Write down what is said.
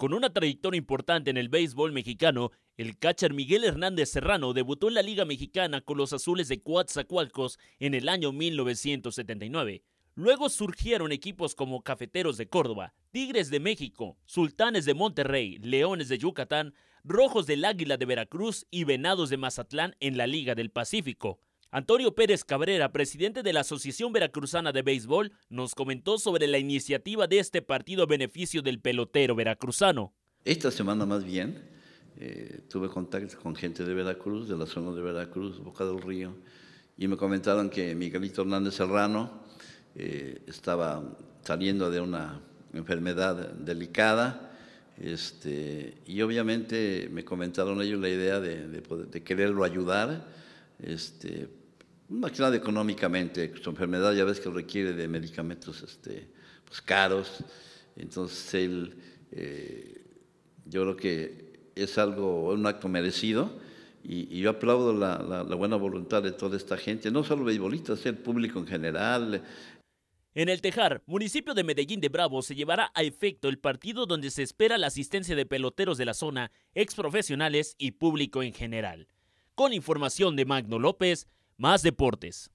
Con una trayectoria importante en el béisbol mexicano, el catcher Miguel Hernández Serrano debutó en la Liga Mexicana con los Azules de Coatzacoalcos en el año 1979. Luego surgieron equipos como Cafeteros de Córdoba, Tigres de México, Sultanes de Monterrey, Leones de Yucatán, Rojos del Águila de Veracruz y Venados de Mazatlán en la Liga del Pacífico. Antonio Pérez Cabrera, presidente de la Asociación Veracruzana de Béisbol, nos comentó sobre la iniciativa de este partido a beneficio del pelotero veracruzano. Esta semana más bien eh, tuve contacto con gente de Veracruz, de la zona de Veracruz, Boca del Río, y me comentaron que Miguelito Hernández Serrano eh, estaba saliendo de una enfermedad delicada, este, y obviamente me comentaron ellos la idea de, de quererlo ayudar este, más que económicamente, su enfermedad ya ves que requiere de medicamentos este, pues, caros, entonces él, eh, yo creo que es algo, un acto merecido, y, yo aplaudo la, buena voluntad de toda esta gente, no solo beisbolistas, el público en general, en el Tejar, municipio de Medellín de Bravo, se llevará a efecto el partido donde se espera la asistencia de peloteros de la zona, ex profesionales y público en general. Con información de Magno López, más deportes.